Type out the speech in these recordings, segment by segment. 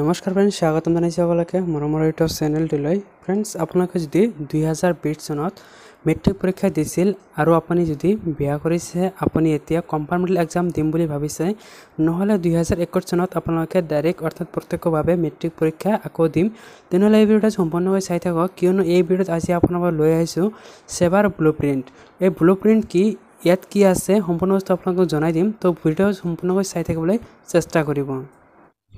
নমস্কাৰ ফ্ৰেণ্ডছ স্বাগতম জনাইছোঁ সকলোকে মৰমৰ ইউটিউব চেনেলটোলৈ ফ্ৰেণ্ডছ আপোনালোকে যদি দুহেজাৰ বিছ চনত মেট্ৰিক পৰীক্ষা দিছিল আৰু আপুনি যদি বিয়া কৰিছে আপুনি এতিয়া কম্পাৰ্মেণ্টেল এক্সাম দিম বুলি ভাবিছে নহ'লে দুহেজাৰ একৈছ চনত আপোনালোকে ডাইৰেক্ট অৰ্থাৎ প্ৰত্যক্ষভাৱে মেট্ৰিক পৰীক্ষা আকৌ দিম তেনেহ'লে এই ভিডিঅ'টো সম্পূৰ্ণকৈ চাই থাকক কিয়নো এই ভিডিঅ'ত আজি আপোনাৰ লৈ আহিছোঁ ছেবাৰ ব্লু প্ৰিণ্ট এই ব্লু প্ৰিণ্ট কি ইয়াত কি আছে সম্পূৰ্ণ বস্তু আপোনালোকক জনাই দিম তো ভিডিঅ' সম্পূৰ্ণকৈ চাই থাকিবলৈ চেষ্টা কৰিব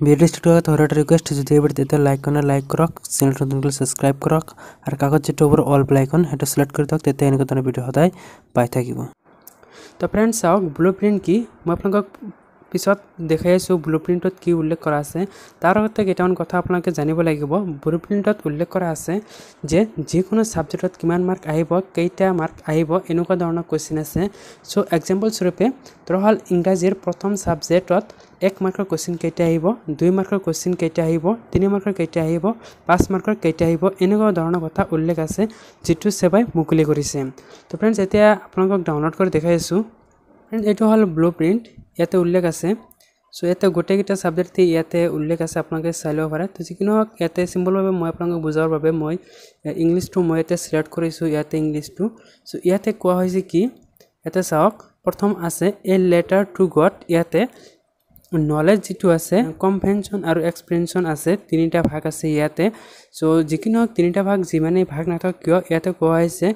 ভিডিও ষ্টুডিওকে থাকে একটা রিকোয়েস্ট যদি এই ভিডিও লাইক করে লাইক করক চ্যানেলটি নতুন করে সাবস্ক্রাইব করক আর কাগজ যেটা উপর অল ব্লাইকন সেটা সিলেক্ট করে থাক তাতে এনেকা তোমার ভিডিও সদায় পাই থাকিব তো ফ্রেন্ডস চাওক ব্লু প্রিন্ট কি মই আপনার পিছত দেখাই আছো ব্লু প্রিন্টত কি উল্লেখ করা আছে তার আগতে কেটামান কথা আপনাকে জানিব লাগিব ব্লু প্রিন্টত উল্লেখ করা আছে যে যিকোনো সাবজেক্টত কিমান মার্ক আহিব কেইটা মার্ক আহিব এনেকুৱা ধৰণৰ কুৱেশ্যন আছে সো এক্সাম্পল স্বৰূপে তৰহল ইংৰাজীৰ প্ৰথম সাবজেক্টত এক মাৰ্কৰ কুৱেশ্যন কেতিয়া আহিব দুই মাৰ্কৰ কুৱেশ্যন কেতিয়া আহিব তিনি মাৰ্কৰ কেতিয়া আহিব পাঁচ মাৰ্কৰ কেতিয়া আহিব এনেকুৱা ধৰণৰ কথা উল্লেখ আছে যিটো চেবাই মুকলি কৰিছে তো ফ্ৰেণ্ডছ এতিয়া আপোনালোকক ডাউনলোড কৰি দেখাই আছোঁ ফ্ৰেণ্ড এইটো হ'ল ব্লু প্ৰিণ্ট ইয়াতে উল্লেখ আছে চ' ইয়াতে গোটেইকেইটা ছাবজেক্ট ইয়াতে উল্লেখ আছে আপোনালোকে চাই ল'ব পাৰে তো যি কি নহওক ইয়াতে চিম্পলভাৱে মই আপোনালোকক বুজাবৰ বাবে মই ইংলিছটো মই ইয়াতে ছিলেক্ট কৰিছোঁ ইয়াতে ইংলিছটো চ' ইয়াতে কোৱা হৈছে কি ইয়াতে চাওক প্ৰথম আছে এ লেটাৰ টু ইয়াতে নলেজ যিটো আছে কনভেনশ্যন আৰু এক্সপ্ৰেনশ্যন আছে তিনিটা ভাগ আছে ইয়াতে চ' যি কি নহওক তিনিটা ভাগ যিমানেই ভাগ নাথাকক কিয় ইয়াতে কোৱা হৈছে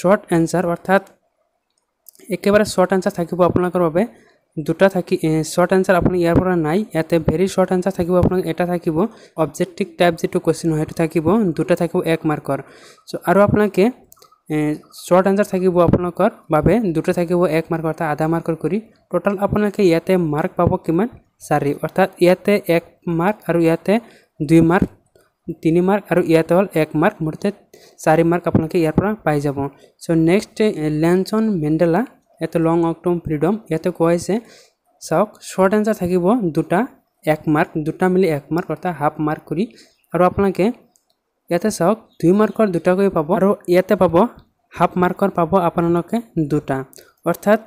শ্বৰ্ট এনচাৰ অৰ্থাৎ একেবাৰে শ্বৰ্ট এনচাৰ থাকিব আপোনালোকৰ বাবে দুটা থাকি শ্বৰ্ট এনচাৰ আপুনি ইয়াৰ পৰা নাই ইয়াতে ভেৰি শ্বৰ্ট এনচাৰ থাকিব আপোনালোকে এটা থাকিব অবজেক্টিভ টাইপ যিটো কুৱেশ্যন হয় সেইটো থাকিব দুটা থাকিব এক মাৰ্কৰ চ' আৰু আপোনালোকে শ্বৰ্ট আঞ্জাৰ থাকিব আপোনালোকৰ বাবে দুটা থাকিব এক মাৰ্ক অৰ্থাৎ আধা মাৰ্কৰ কৰি টোটেল আপোনালোকে ইয়াতে মাৰ্ক পাব কিমান চাৰি অৰ্থাৎ ইয়াতে এক মাৰ্ক আৰু ইয়াতে দুই মাৰ্ক তিনি মাৰ্ক আৰু ইয়াতে হ'ল এক মাৰ্ক মুঠতে চাৰি মাৰ্ক আপোনালোকে ইয়াৰ পৰা পাই যাব চ' নেক্সট লেনচন মেণ্ডেলা ইয়াতে লং অকটম ফ্ৰীডম ইয়াতে কোৱা হৈছে চাওক শ্বৰ্ট আঞ্জাৰ থাকিব দুটা এক মাৰ্ক দুটা মিলি এক মাৰ্ক অৰ্থাৎ হাফ মাৰ্ক কৰি আৰু আপোনালোকে ইয়াতে চাওক দুই মাৰ্কৰ দুটাকৈ পাব আৰু ইয়াতে পাব হাফ মাৰ্কৰ পাব আপোনালোকে দুটা অৰ্থাৎ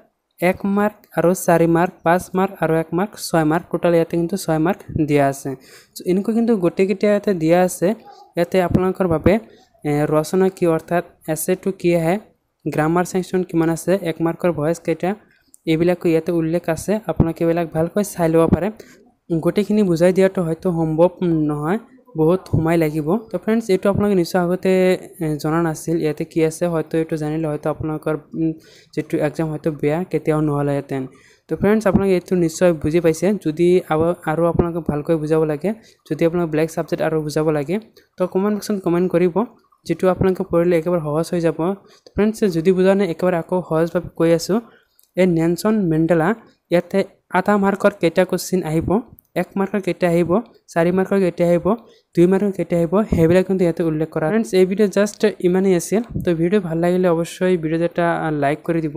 এক মাৰ্ক আৰু চাৰি মাৰ্ক পাঁচ মাৰ্ক আৰু এক মাৰ্ক ছয় মাৰ্ক টোটেল ইয়াতে কিন্তু ছয় মাৰ্ক দিয়া আছে এনেকুৱা কিন্তু গোটেইকেইটা ইয়াতে দিয়া আছে ইয়াতে আপোনালোকৰ বাবে ৰচনা কি অৰ্থাৎ এছেটো কি আহে গ্ৰামাৰ চেংচন কিমান আছে এক মাৰ্কৰ ভইচ কেইটা এইবিলাকো ইয়াতে উল্লেখ আছে আপোনালোকে এইবিলাক ভালকৈ চাই ল'ব পাৰে গোটেইখিনি বুজাই দিয়াটো হয়তো সম্ভৱ নহয় বহুত সোমাই লাগিব তো ফ্ৰেণ্ডছ এইটো আপোনালোকে নিশ্চয় আগতে জনা নাছিল ইয়াতে কি আছে হয়তো এইটো জানিলে হয়তো আপোনালোকৰ যিটো এক্সাম হয়তো বেয়া কেতিয়াও নহ'লেহেঁতেন তো ফ্ৰেণ্ডছ আপোনালোকে এইটো নিশ্চয় বুজি পাইছে যদি আৰু আপোনালোকে ভালকৈ বুজাব লাগে যদি আপোনালোকে ব্লেক ছাবজেক্ট আৰু বুজাব লাগে তো কমেণ্ট বক্সত কমেণ্ট কৰিব যিটো আপোনালোকে পঢ়িলে একেবাৰে সহজ হৈ যাব ফ্ৰেণ্ডছে যদি বুজা নাই একেবাৰে আকৌ সহজভাৱে কৈ আছোঁ এই নেনচন মেণ্ডেলা ইয়াতে আধা মাৰ্কৰ কেইটা কুৱেশ্যন আহিব এক মাৰ্কৰ কেতিয়া আহিব চাৰি মাৰ্কৰ কেতিয়া আহিব দুই মাৰ্কৰ কেতিয়া আহিব সেইবিলাক কিন্তু ইয়াতে উল্লেখ কৰা ফ্ৰেণ্ডছ এই ভিডিঅ' জাষ্ট ইমানেই আছিল তো ভিডিঅ'টো ভাল লাগিলে অৱশ্যই ভিডিঅ'টো এটা লাইক কৰি দিব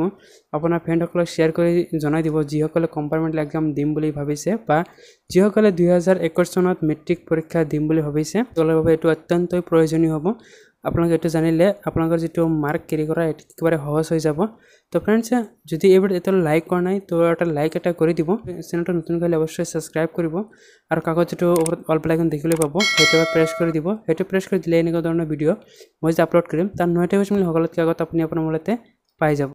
আপোনাৰ ফ্ৰেণ্ডসকলক শ্বেয়াৰ কৰি জনাই দিব যিসকলে কম্পাৰ্টমেণ্টেল এক্সাম দিম বুলি ভাবিছে বা যিসকলে দুহেজাৰ একৈছ চনত মেট্ৰিক পৰীক্ষা দিম বুলি ভাবিছে দলৰ বাবে এইটো অত্যন্তই প্ৰয়োজনীয় হ'ব আপোনালোকে এইটো জানিলে আপোনালোকৰ যিটো মাৰ্ক কেৰি কৰা এইটো একেবাৰে সহজ হৈ যাব তো ফ্ৰেণ্ডছ যদি এইবোৰ এতিয়া লাইক কৰা নাই তো এটা লাইক এটা কৰি দিব চেনেলটো নতুনকৈ হ'লে অৱশ্যে ছাবস্ক্ৰাইব কৰিব আৰু কাগজ যিটো অলপলাইকন দেখিবলৈ পাব সেইটো প্ৰেছ কৰি দিব সেইটো প্ৰেছ কৰি দিলে এনেকুৱা ধৰণৰ ভিডিঅ' মই যদি আপলোড কৰিম তাৰ নোহোৱাটো মানে সকলোতকৈ আগত আপুনি আপোনাৰ মোলৈতে পাই যাব